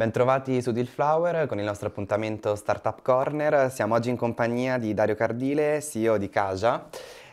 Bentrovati su Dillflower con il nostro appuntamento Startup Corner. Siamo oggi in compagnia di Dario Cardile, CEO di Caja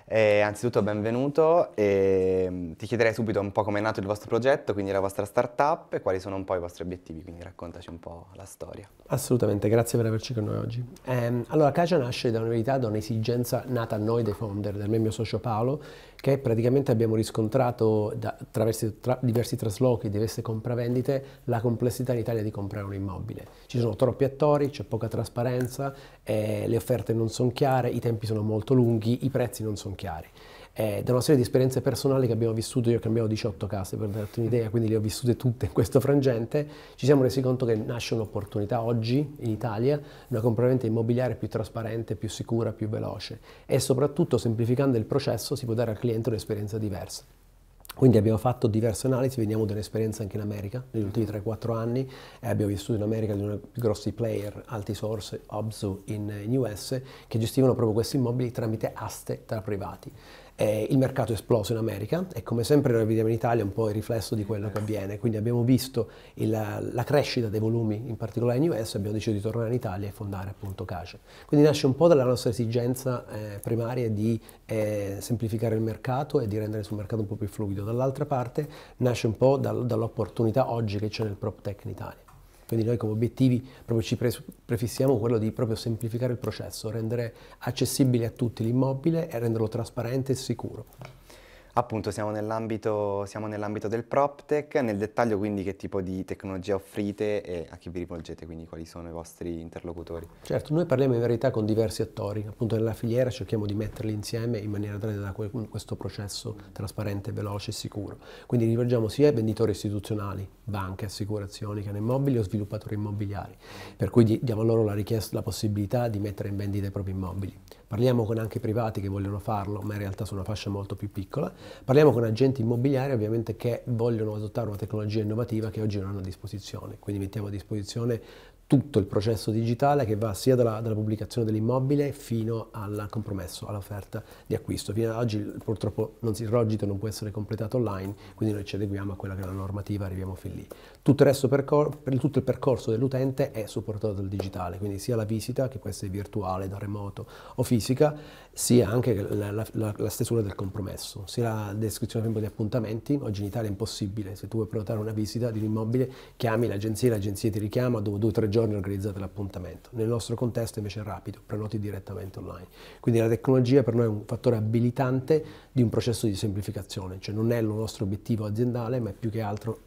eh, anzitutto benvenuto e mm, ti chiederei subito un po' come è nato il vostro progetto, quindi la vostra startup e quali sono un po' i vostri obiettivi, quindi raccontaci un po' la storia. Assolutamente, grazie per averci con noi oggi. Eh, allora, Cacia nasce da una verità, da un'esigenza nata a noi dei founder, del mio socio Paolo, che praticamente abbiamo riscontrato da, attraverso tra, diversi traslochi, diverse compravendite, la complessità in Italia di comprare un immobile. Ci sono troppi attori, c'è poca trasparenza, eh, le offerte non sono chiare, i tempi sono molto lunghi, i prezzi non sono chiari. Eh, da una serie di esperienze personali che abbiamo vissuto, io cambiavo 18 case per darti un'idea, quindi le ho vissute tutte in questo frangente, ci siamo resi conto che nasce un'opportunità oggi in Italia, una compravendita immobiliare più trasparente, più sicura, più veloce e soprattutto semplificando il processo si può dare al cliente un'esperienza diversa. Quindi abbiamo fatto diverse analisi, veniamo dall'esperienza anche in America, negli ultimi 3-4 anni, eh, abbiamo vissuto in America di uno dei grossi player, Altisource, Obzu in, in US, che gestivano proprio questi immobili tramite aste tra privati. Eh, il mercato è esploso in America e come sempre noi vediamo in Italia un po' il riflesso di quello che avviene, quindi abbiamo visto il, la crescita dei volumi in particolare in US e abbiamo deciso di tornare in Italia e fondare appunto Cace. Quindi nasce un po' dalla nostra esigenza eh, primaria di eh, semplificare il mercato e di rendere sul mercato un po' più fluido, dall'altra parte nasce un po' dal, dall'opportunità oggi che c'è nel prop tech in Italia. Quindi noi come obiettivi proprio ci pre prefissiamo quello di proprio semplificare il processo, rendere accessibile a tutti l'immobile e renderlo trasparente e sicuro. Appunto, siamo nell'ambito, nell del PropTech. nel dettaglio quindi che tipo di tecnologia offrite e a chi vi rivolgete, quindi quali sono i vostri interlocutori. Certo, noi parliamo in verità con diversi attori, appunto nella filiera cerchiamo di metterli insieme in maniera tale da questo processo trasparente, veloce e sicuro. Quindi rivolgiamo sia ai venditori istituzionali, banche, assicurazioni, cani immobili o sviluppatori immobiliari, per cui diamo loro la, la possibilità di mettere in vendita i propri immobili. Parliamo con anche privati che vogliono farlo, ma in realtà su una fascia molto più piccola Parliamo con agenti immobiliari ovviamente che vogliono adottare una tecnologia innovativa che oggi non hanno a disposizione, quindi mettiamo a disposizione tutto il processo digitale che va sia dalla, dalla pubblicazione dell'immobile fino al compromesso, all'offerta di acquisto. Fino ad oggi purtroppo non si, il rogito non può essere completato online, quindi noi ci adeguiamo a quella che è la normativa, arriviamo fin lì. Tutto il, resto percor- per tutto il percorso dell'utente è supportato dal digitale, quindi sia la visita, che può essere virtuale, da remoto o fisica, sia anche la, la, la, la stesura del compromesso, sia la descrizione per esempio, di appuntamenti, oggi in Italia è impossibile, se tu vuoi prenotare una visita di un immobile chiami l'agenzia, l'agenzia ti richiama dopo due o tre giorni giorni organizzate l'appuntamento. Nel nostro contesto invece è rapido, prenoti direttamente online. Quindi la tecnologia per noi è un fattore abilitante di un processo di semplificazione, cioè non è il nostro obiettivo aziendale, ma è più che altro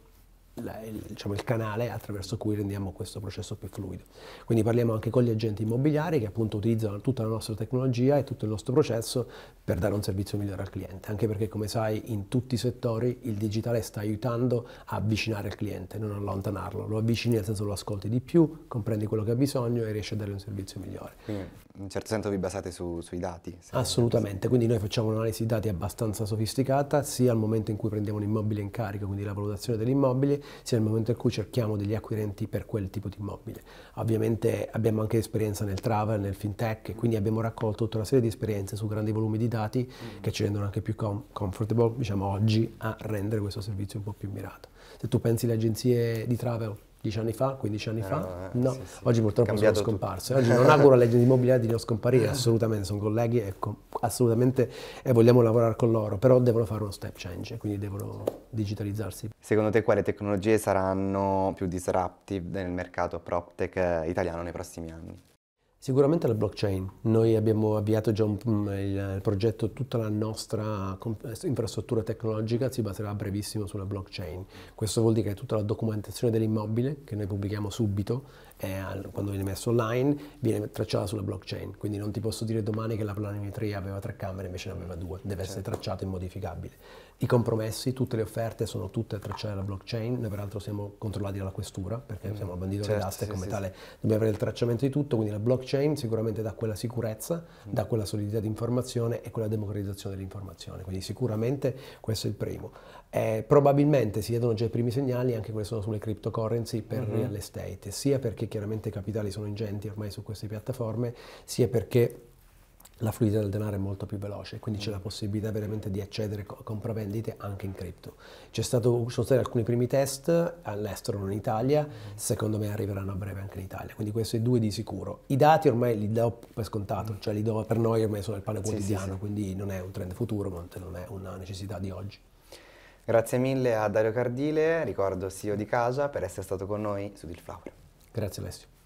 il, diciamo, il canale attraverso cui rendiamo questo processo più fluido. Quindi parliamo anche con gli agenti immobiliari che appunto utilizzano tutta la nostra tecnologia e tutto il nostro processo per dare un servizio migliore al cliente, anche perché come sai in tutti i settori il digitale sta aiutando a avvicinare il cliente, non allontanarlo, lo avvicini nel senso lo ascolti di più, comprendi quello che ha bisogno e riesci a dare un servizio migliore. Quindi in un certo senso vi basate su, sui dati? Assolutamente, quindi noi facciamo un'analisi dati abbastanza sofisticata sia al momento in cui prendiamo un immobile in carico, quindi la valutazione dell'immobile, sia nel momento in cui cerchiamo degli acquirenti per quel tipo di immobile. Ovviamente abbiamo anche esperienza nel travel, nel fintech e quindi abbiamo raccolto tutta una serie di esperienze su grandi volumi di dati che ci rendono anche più com comfortable diciamo, oggi a rendere questo servizio un po' più mirato. Se tu pensi alle agenzie di travel 10 anni fa, 15 anni ah, fa? No, eh, no. Sì, sì. oggi purtroppo sono scomparso. Oggi non auguro alle aziende immobiliari di non scomparire, assolutamente, sono colleghi e con, assolutamente e vogliamo lavorare con loro, però devono fare uno step change, quindi devono digitalizzarsi. Secondo te quali tecnologie saranno più disruptive nel mercato PropTech italiano nei prossimi anni? Sicuramente la blockchain. Noi abbiamo avviato già un, il, mm, il, progetto, tutta la nostra eh, infrastruttura tecnologica si baserà brevissimo sulla blockchain. Questo vuol dire che tutta la documentazione dell'immobile, che noi pubblichiamo subito, quando viene messo online, viene tracciata sulla blockchain. Quindi non ti posso dire domani che la planimetria aveva tre camere invece ne aveva due, deve essere certo. tracciata e modificabile. I compromessi, tutte le offerte sono tutte tracciate alla blockchain, noi peraltro siamo controllati dalla questura perché mm. siamo bandito certo, dell'asta e come sì, tale sì. dobbiamo avere il tracciamento di tutto, quindi la blockchain sicuramente dà quella sicurezza, mm. dà quella solidità di informazione e quella democratizzazione dell'informazione, quindi sicuramente questo è il primo. Eh, probabilmente si vedono già i primi segnali, anche sono sulle cryptocurrency per mm-hmm. real estate, sia perché chiaramente i capitali sono ingenti ormai su queste piattaforme, sia perché la fluidità del denaro è molto più veloce, quindi c'è la mm. possibilità veramente di accedere a compravendite anche in cripto. C'è Stato, sono stati alcuni primi test all'estero, non in Italia, mm. secondo me arriveranno a breve anche in Italia, quindi questi due di sicuro. I dati ormai li do per scontato, cioè li do per noi ormai sono il pane quotidiano, sì, sì, quindi non è un trend futuro, ma non è una necessità di oggi. Grazie mille a Dario Cardile, ricordo CEO di Casa, per essere stato con noi su Dilflower. Grazie Alessio.